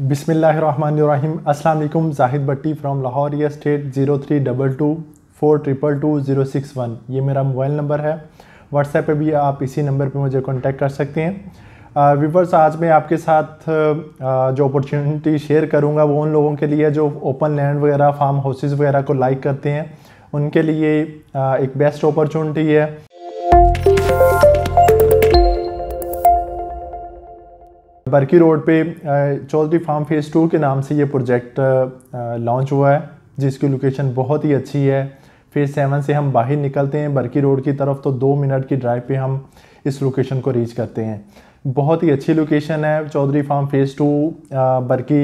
बिसमीम अस्सलाम जाहिद भट्टी फ्रॉम लाहौर या state zero three double two four triple two zero six one ये मेरा मोबाइल नंबर है व्हाट्सएप पे भी आप इसी नंबर पे मुझे कांटेक्ट कर सकते हैं व्यूवर्स आज मैं आपके साथ जो अपॉर्चुनिटी शेयर करूँगा वो उन लोगों के लिए जो ओपन लैंड वगैरह फार्म हाउसेज़ वगैरह को लाइक करते हैं उनके लिए एक बेस्ट अपॉर्चुनिटी है बरकी रोड पे चौधरी फार्म फेज़ टू के नाम से ये प्रोजेक्ट लॉन्च हुआ है जिसकी लोकेशन बहुत ही अच्छी है फेज़ सेवन से हम बाहर निकलते हैं बरकी रोड की तरफ तो दो मिनट की ड्राइव पे हम इस लोकेशन को रीच करते हैं बहुत ही अच्छी लोकेशन है Chaudhary farm phase two Barki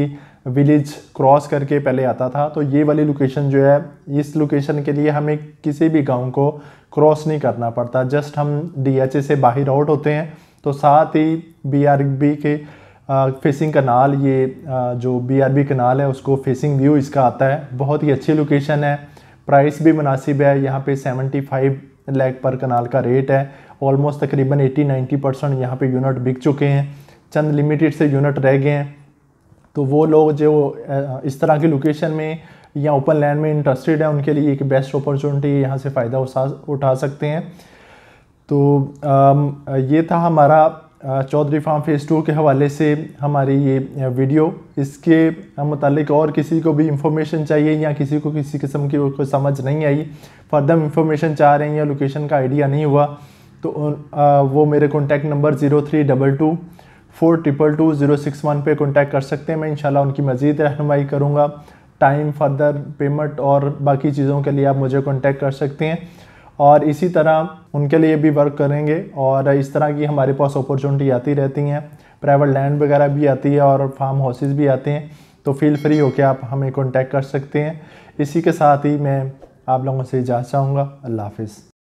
village cross करके पहले आता था तो ये वाली लोकेशन जो है इस लोकेशन के लिए हमें किसी भी गांव को क्रॉस नहीं करना पड़ता जस्ट हम डीएचए से बाहर आउट होते हैं तो साथ ही बीआरबी के फेसिंग कनाल ये बी जो बीआरबी कनाल है उसको फेसिंग व्यू इसका आता है बहुत ही अच्छी लोकेशन है प्राइस भी मुनासिब है यहाँ पे 75 लाख पर कनाल का रेट है ऑलमोस्ट तकरीबन 80-90 परसेंट यहाँ पर यूनिट बिक चुके हैं चंद लिमिटेड से यूनिट रह गए हैं तो वो लोग जो इस तरह की लोकेशन में या ओपन लैंड में इंटरेस्टेड है उनके लिए एक बेस्ट अपॉर्चुनिटी यहाँ से फ़ायदा उठा सकते हैं तो ये था हमारा चौधरी फार्म फेज़ टू के हवाले से हमारी ये वीडियो इसके मतलब और किसी को भी इंफॉर्मेशन चाहिए या किसी को किसी किस्म की कोई समझ नहीं आई फर्दर इंफॉर्मेशन चाह रहे हैं या लोकेशन का आइडिया नहीं हुआ तो वो मेरे contact number zero three double two four triple two zero six one पर कॉन्टैक्ट कर सकते हैं मैं इंशाल्लाह उनकी मज़ीद रहनमाई करूँगा टाइम फर्दर पेमेंट और बाकी चीज़ों के लिए आप मुझे कॉन्टैक्ट कर सकते हैं और इसी तरह उनके लिए भी वर्क करेंगे और इस तरह की हमारे पास अपॉर्चुनिटी आती रहती हैं प्राइवेट लैंड वगैरह भी आती है और फार्म हाउसेज भी आते हैं तो फील फ्री होकर आप हमें कॉन्टैक्ट कर सकते हैं इसी के साथ ही मैं आप लोगों से इजाज़ चाहूँगा अल्लाह हाफिज़